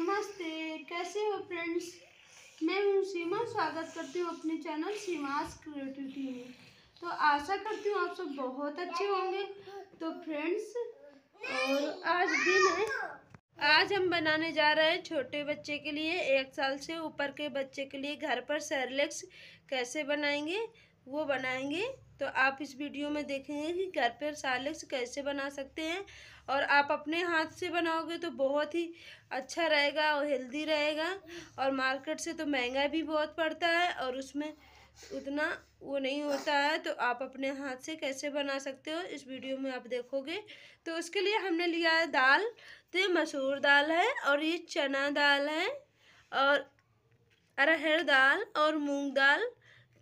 नमस्ते कैसे हो फ्रेंड्स मैं हूँ सीमा स्वागत करती हूँ अपने चैनल सीमास क्रिएटिविटी में तो आशा करती हूँ आप सब बहुत अच्छे होंगे तो फ्रेंड्स और आज भी मैं आज हम बनाने जा रहे हैं छोटे बच्चे के लिए एक साल से ऊपर के बच्चे के लिए घर पर सैरलेक्स कैसे बनाएंगे वो बनाएंगे तो आप इस वीडियो में देखेंगे कि घर पर सालेक्स कैसे बना सकते हैं और आप अपने हाथ से बनाओगे तो बहुत ही अच्छा रहेगा और हेल्दी रहेगा और मार्केट से तो महंगा भी बहुत पड़ता है और उसमें उतना वो नहीं होता है तो आप अपने हाथ से कैसे बना सकते हो इस वीडियो में आप देखोगे तो उसके लिए हमने लिया है दाल तो ये मसूर दाल है और ये चना दाल है और अरहर दाल और मूंग दाल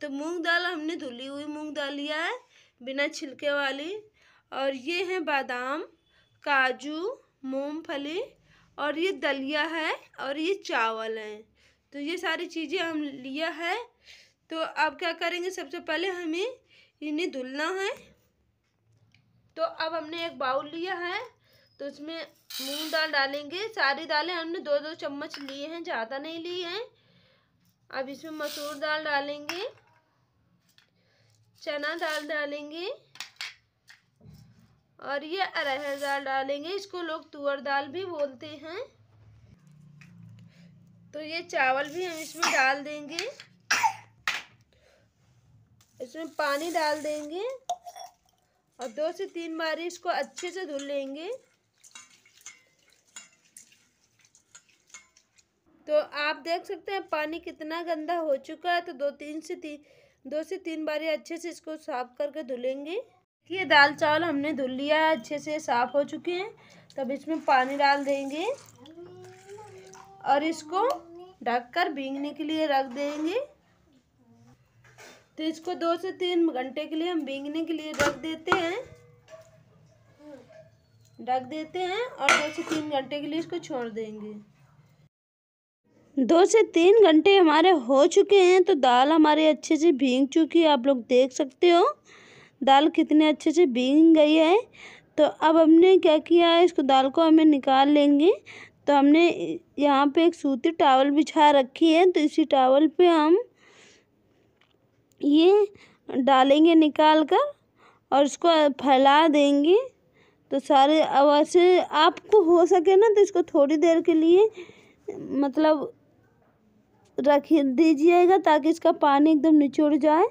तो मूंग दाल हमने धुली हुई मूंग दाल लिया है बिना छिलके वाली और ये है बादाम काजू मूंगफली और ये दलिया है और ये चावल हैं तो ये सारी चीज़ें हम लिया है तो अब क्या करेंगे सबसे पहले हमें इन्हें धुलना है तो अब हमने एक बाउल लिया है तो उसमें मूंग दाल डालेंगे सारी दालें हमने दो दो चम्मच लिए हैं ज़्यादा नहीं लिए हैं अब इसमें मसूर दाल डालेंगे चना दाल डालेंगे और ये अरहर दाल डालेंगे इसको लोग तुअर दाल भी बोलते हैं तो ये चावल भी हम इसमें डाल देंगे इसमें पानी डाल देंगे और दो से तीन बार इसको अच्छे से धुल लेंगे तो आप देख सकते हैं पानी कितना गंदा हो चुका है तो दो तीन से तीन दो से तीन बारी अच्छे से इसको साफ करके धुलेंगे ये दाल चावल हमने धुल लिया है अच्छे से साफ़ हो चुके हैं तब इसमें पानी डाल देंगे और इसको ढककर भींगने के लिए रख देंगे तो इसको दो से तीन घंटे के लिए हम भींगने के लिए रख देते हैं ढक देते हैं और दो से तीन घंटे के लिए इसको छोड़ देंगे दो से तीन घंटे हमारे हो चुके हैं तो दाल हमारी अच्छे से भींग चुकी है आप लोग देख सकते हो दाल कितने अच्छे से भींग गई है तो अब हमने क्या किया है इसको दाल को हमें निकाल लेंगे तो हमने यहाँ पे एक सूती टावल बिछा रखी है तो इसी टावल पे हम ये डालेंगे निकाल कर और इसको फैला देंगे तो सारे अब ऐसे आपको तो हो सके ना तो इसको थोड़ी देर के लिए मतलब रख दीजिएगा ताकि इसका पानी एकदम निचोड़ जाए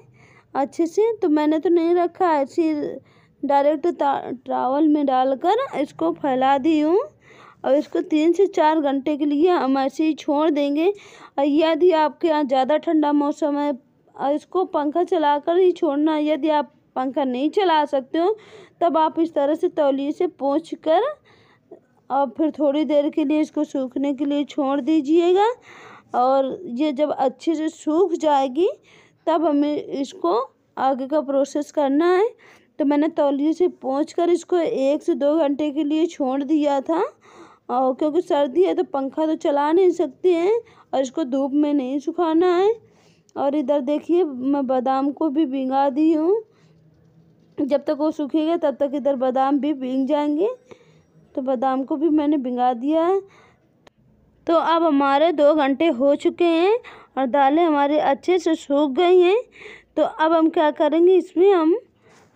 अच्छे से तो मैंने तो नहीं रखा ऐसे डायरेक्ट ट्रावल में डालकर इसको फैला दी हूँ और इसको तीन से चार घंटे के लिए हम ऐसे ही छोड़ देंगे और यदि आपके यहाँ ज़्यादा ठंडा मौसम है और इसको पंखा चलाकर ही छोड़ना यदि आप पंखा नहीं चला सकते हो तब आप इस तरह से तौलिए से पोंछ कर और फिर थोड़ी देर के लिए इसको सूखने के लिए छोड़ दीजिएगा और ये जब अच्छे से सूख जाएगी तब हमें इसको आगे का प्रोसेस करना है तो मैंने तौलिए से पहुँच कर इसको एक से दो घंटे के लिए छोड़ दिया था और क्योंकि सर्दी है तो पंखा तो चला नहीं सकते हैं और इसको धूप में नहीं सुखाना है और इधर देखिए मैं बादाम को भी भिंगा दी हूँ जब तक वो सूखेगा तब तक इधर बादाम भी भींग जाएंगे तो बादाम को भी मैंने भिंगा दिया है तो अब हमारे दो घंटे हो चुके हैं और दालें हमारे अच्छे से सूख गई हैं तो अब हम क्या करेंगे इसमें हम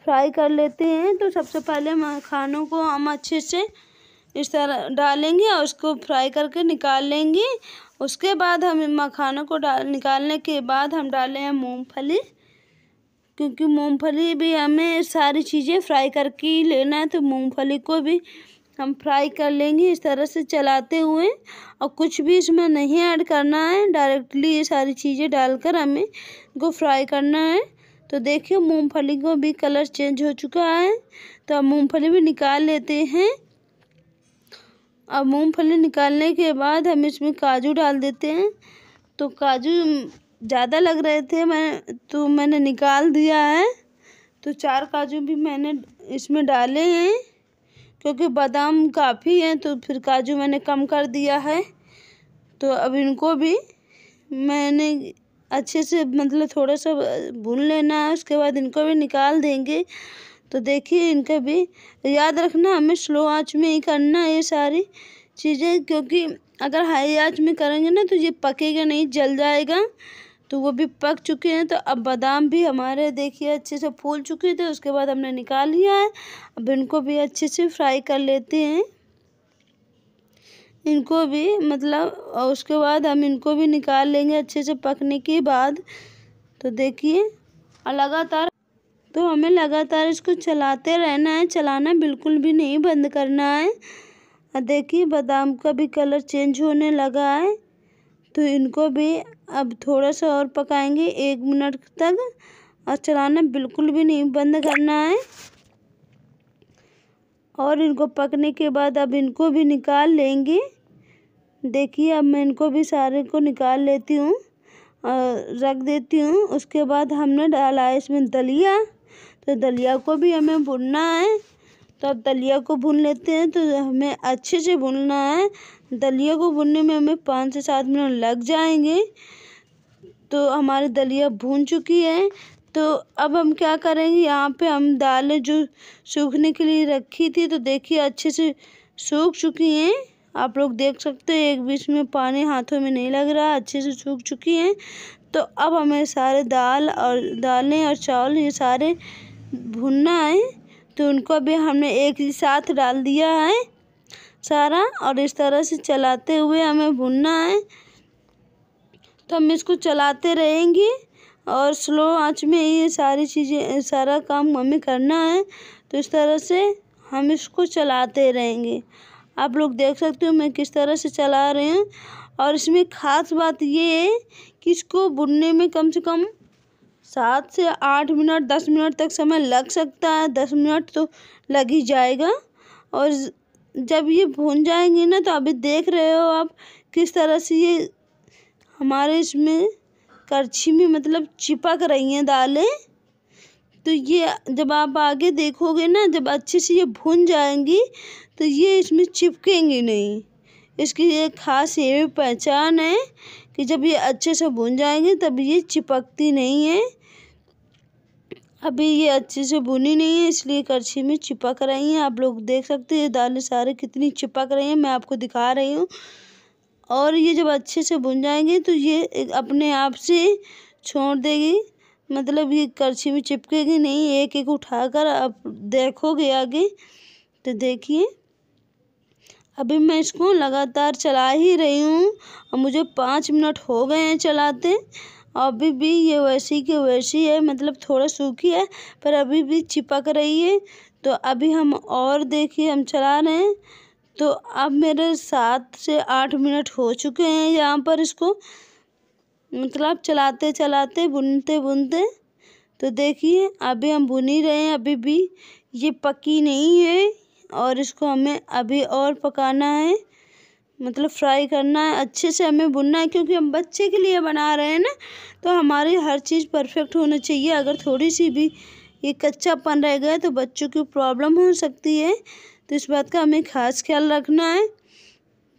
फ्राई कर लेते हैं तो सबसे पहले हम खानों को हम अच्छे से इस तरह डालेंगे और उसको फ्राई करके निकाल लेंगे उसके बाद हम मखानों को डाल निकालने के बाद हम डालें हैं मूँगफली क्योंकि मूँगफली भी हमें सारी चीज़ें फ्राई करके ही लेना है तो मूँगफली को भी हम फ्राई कर लेंगे इस तरह से चलाते हुए और कुछ भी इसमें नहीं ऐड करना है डायरेक्टली ये सारी चीज़ें डालकर हमें को फ्राई करना है तो देखिए मूंगफली को भी कलर चेंज हो चुका है तो अब मूँगफली भी निकाल लेते हैं अब मूंगफली निकालने के बाद हम इसमें काजू डाल देते हैं तो काजू ज़्यादा लग रहे थे मैं तो मैंने निकाल दिया है तो चार काजू भी मैंने इसमें डाले हैं क्योंकि बादाम काफ़ी हैं तो फिर काजू मैंने कम कर दिया है तो अब इनको भी मैंने अच्छे से मतलब थोड़ा सा भून लेना है उसके बाद इनको भी निकाल देंगे तो देखिए इनका भी याद रखना हमें स्लो आँच में ही करना ये सारी चीज़ें क्योंकि अगर हाई आँच में करेंगे ना तो ये पकेगा नहीं जल जाएगा तो वो भी पक चुके हैं तो अब बादाम भी हमारे देखिए अच्छे से फूल चुके थे उसके बाद हमने निकाल लिया है अब इनको भी अच्छे से फ्राई कर लेते हैं इनको भी मतलब उसके बाद हम इनको भी निकाल लेंगे अच्छे से पकने के बाद तो देखिए और लगातार तो हमें लगातार इसको चलाते रहना है चलाना बिल्कुल भी नहीं बंद करना है देखिए बादाम का भी कलर चेंज होने लगा है तो इनको भी अब थोड़ा सा और पकाएंगे एक मिनट तक और चलाना बिल्कुल भी नहीं बंद करना है और इनको पकने के बाद अब इनको भी निकाल लेंगे देखिए अब मैं इनको भी सारे को निकाल लेती हूँ और रख देती हूँ उसके बाद हमने डाला है इसमें दलिया तो दलिया को भी हमें भुनना है तो अब दलिया को भून लेते हैं तो हमें अच्छे से भूनना है दलिया को भूनने में हमें पाँच से सात मिनट लग जाएंगे तो हमारी दलिया भून चुकी है तो अब हम क्या करेंगे यहाँ पे हम दालें जो सूखने के लिए रखी थी तो देखिए अच्छे से सूख चुकी हैं आप लोग देख सकते हैं एक बीच में पानी हाथों में नहीं लग रहा अच्छे से सूख चुकी हैं तो अब हमें सारे दाल और दालें और चावल ये सारे भुनना है तो उनको भी हमने एक ही साथ डाल दिया है सारा और इस तरह से चलाते हुए हमें भुनना है तो हम इसको चलाते रहेंगे और स्लो आँच में ये सारी चीज़ें सारा काम हमें करना है तो इस तरह से हम इसको चलाते रहेंगे आप लोग देख सकते हो मैं किस तरह से चला रही हूँ और इसमें ख़ास बात ये है कि इसको बुनने में कम से कम सात से आठ मिनट दस मिनट तक समय लग सकता है दस मिनट तो लग ही जाएगा और जब ये भून जाएंगे ना तो अभी देख रहे हो आप किस तरह से ये हमारे इसमें करछी में मतलब चिपक रही हैं दालें तो ये जब आप आगे देखोगे ना जब अच्छे से ये भून जाएंगी तो ये इसमें चिपकेंगी नहीं इसकी एक खास ये भी पहचान है कि जब ये अच्छे से भून जाएंगे तब ये चिपकती नहीं है अभी ये अच्छे से भुनी नहीं है इसलिए करछी में चिपक रही हैं आप लोग देख सकते हैं दालें सारे कितनी चिपक रही हैं मैं आपको दिखा रही हूँ और ये जब अच्छे से भुन जाएंगे तो ये अपने आप से छोड़ देगी मतलब ये करछी में चिपकेगी नहीं एक एक उठाकर आप देखोगे आगे तो देखिए अभी मैं इसको लगातार चला ही रही हूँ और मुझे पाँच मिनट हो गए हैं चलाते अभी भी ये वैसी की वैसी है मतलब थोड़ा सूखी है पर अभी भी चिपक रही है तो अभी हम और देखिए हम चला रहे हैं तो अब मेरे सात से आठ मिनट हो चुके हैं यहाँ पर इसको मतलब चलाते चलाते बुनते बुनते तो देखिए अभी हम बुन ही रहे हैं अभी भी ये पकी नहीं है और इसको हमें अभी और पकाना है मतलब फ्राई करना है अच्छे से हमें बुनना है क्योंकि हम बच्चे के लिए बना रहे हैं ना तो हमारी हर चीज़ परफेक्ट होना चाहिए अगर थोड़ी सी भी ये कच्चापन रह गया तो बच्चों की प्रॉब्लम हो सकती है तो इस बात का हमें खास ख्याल रखना है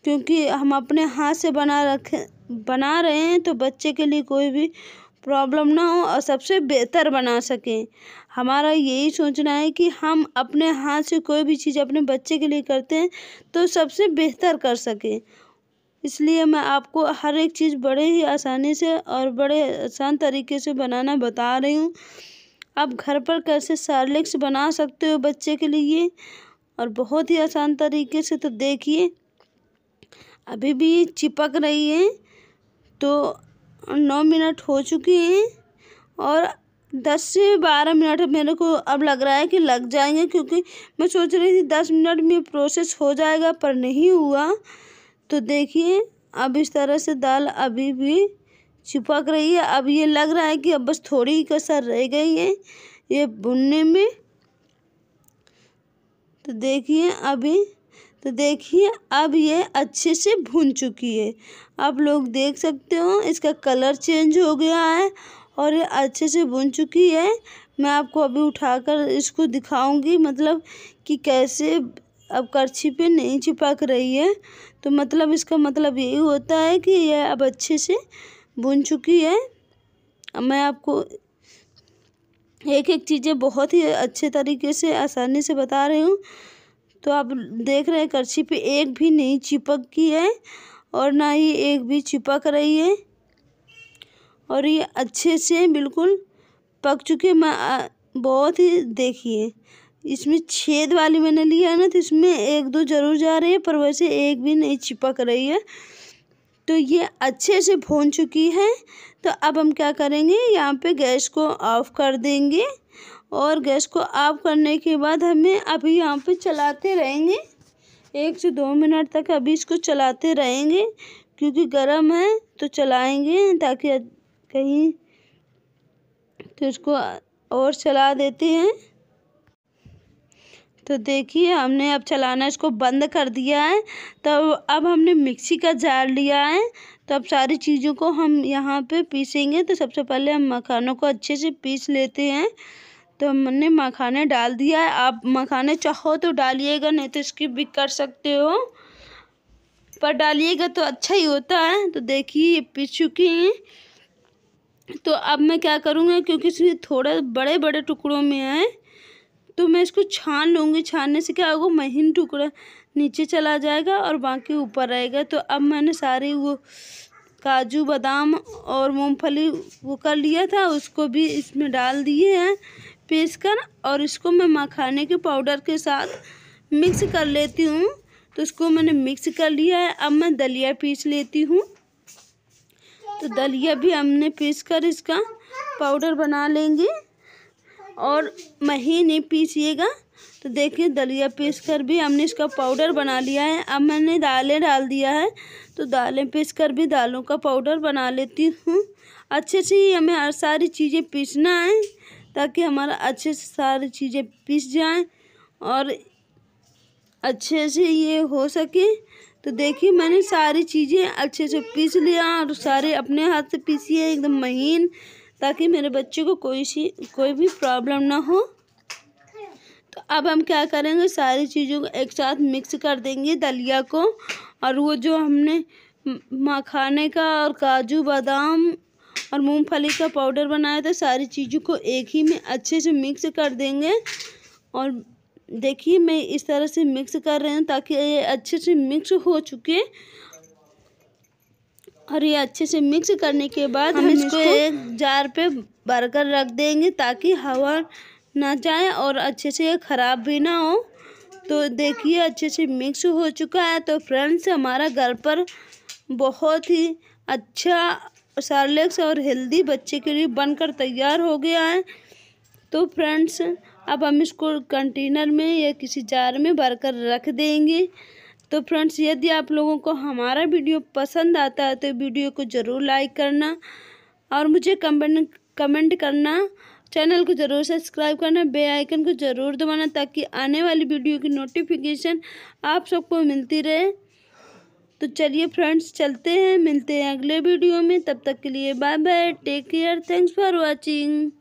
क्योंकि हम अपने हाथ से बना रख बना रहे हैं तो बच्चे के लिए कोई भी प्रॉब्लम ना हो और सबसे बेहतर बना सकें हमारा यही सोचना है कि हम अपने हाथ से कोई भी चीज़ अपने बच्चे के लिए करते हैं तो सबसे बेहतर कर सकें इसलिए मैं आपको हर एक चीज़ बड़े ही आसानी से और बड़े आसान तरीके से बनाना बता रही हूँ आप घर पर कैसे सार्लिक्स बना सकते हो बच्चे के लिए और बहुत ही आसान तरीके से तो देखिए अभी भी चिपक रही है तो नौ मिनट हो चुके हैं और दस से बारह मिनट मेरे को अब लग रहा है कि लग जाएंगे क्योंकि मैं सोच रही थी दस मिनट में प्रोसेस हो जाएगा पर नहीं हुआ तो देखिए अब इस तरह से दाल अभी भी चिपक रही है अब ये लग रहा है कि अब बस थोड़ी ही कसर रह गई है ये बुनने में तो देखिए अभी तो देखिए अब ये अच्छे से भुन चुकी है आप लोग देख सकते हो इसका कलर चेंज हो गया है और ये अच्छे से बुन चुकी है मैं आपको अभी उठाकर इसको दिखाऊंगी मतलब कि कैसे अब करछी पे नहीं चिपक रही है तो मतलब इसका मतलब यही होता है कि यह अब अच्छे से बुन चुकी है मैं आपको एक एक चीज़ें बहुत ही अच्छे तरीके से आसानी से बता रही हूँ तो आप देख रहे हैं करछी पे एक भी नहीं चिपक की है और ना ही एक भी चिपक रही है और ये अच्छे से बिल्कुल पक चुके हैं बहुत ही देखिए इसमें छेद वाली मैंने लिया है ना तो इसमें एक दो जरूर जा रही है पर वैसे एक भी नहीं चिपक रही है तो ये अच्छे से भून चुकी है तो अब हम क्या करेंगे यहाँ पे गैस को ऑफ कर देंगे और गैस को ऑफ करने के बाद हमें अभी यहाँ पे चलाते रहेंगे एक से दो मिनट तक अभी इसको चलाते रहेंगे क्योंकि गर्म है तो चलाएंगे ताकि कहीं तो इसको और चला देते हैं तो देखिए हमने अब चलाना इसको बंद कर दिया है तो अब हमने मिक्सी का जार लिया है तो अब सारी चीज़ों को हम यहाँ पे पीसेंगे तो सबसे पहले हम मखानों को अच्छे से पीस लेते हैं तो हमने मखाने डाल दिया है आप मखाने चाहो तो डालिएगा नहीं तो इसकी भी कर सकते हो पर डालिएगा तो अच्छा ही होता है तो देखिए पीस चुके हैं तो अब मैं क्या करूँगा क्योंकि इसमें थोड़ा बड़े बड़े टुकड़ों में है तो मैं इसको छान लूँगी छानने से क्या होगा महीन टुकड़ा नीचे चला जाएगा और बाकी ऊपर रहेगा तो अब मैंने सारी वो काजू बादाम और मूंगफली वो कर लिया था उसको भी इसमें डाल दिए हैं पीस कर और इसको मैं मखाने के पाउडर के साथ मिक्स कर लेती हूँ तो इसको मैंने मिक्स कर लिया है अब मैं दलिया पीस लेती हूँ तो दलिया भी हमने पीस कर इसका पाउडर बना लेंगे और महीने पीसिएगा तो देखिए दलिया पीस कर भी हमने इसका पाउडर बना लिया है अब मैंने दालें डाल दिया है तो दालें पीस कर भी दालों का पाउडर बना लेती हूँ अच्छे से ही हमें हर सारी चीज़ें पीसना है ताकि हमारा अच्छे से सारी चीज़ें पीस जाएं और अच्छे से ये हो सके तो देखिए मैंने सारी चीज़ें अच्छे से पीस लिया और सारे अपने हाथ से पीसी है एकदम महीन ताकि मेरे बच्चे को कोई सी कोई भी प्रॉब्लम ना हो तो अब हम क्या करेंगे सारी चीज़ों को एक साथ मिक्स कर देंगे दलिया को और वो जो हमने मखाने का और काजू बादाम और मूंगफली का पाउडर बनाया था सारी चीज़ों को एक ही में अच्छे से मिक्स कर देंगे और देखिए मैं इस तरह से मिक्स कर रही हूँ ताकि ये अच्छे से मिक्स हो चुके और ये अच्छे से मिक्स करने के बाद हम इसको एक जार पे भर कर रख देंगे ताकि हवा ना जाए और अच्छे से ये ख़राब भी ना हो तो देखिए अच्छे से मिक्स हो चुका है तो फ्रेंड्स हमारा घर पर बहुत ही अच्छा सार्लेक्स और हेल्दी बच्चे के लिए बनकर तैयार हो गया है तो फ्रेंड्स अब हम इसको कंटेनर में या किसी जार में भर कर रख देंगे तो फ्रेंड्स यदि आप लोगों को हमारा वीडियो पसंद आता है तो वीडियो को ज़रूर लाइक करना और मुझे कमेंट कमेंट करना चैनल को ज़रूर सब्सक्राइब करना बेल आइकन को ज़रूर दबाना ताकि आने वाली वीडियो की नोटिफिकेशन आप सबको मिलती रहे तो चलिए फ्रेंड्स चलते हैं मिलते हैं अगले वीडियो में तब तक के लिए bye bye take care thanks for watching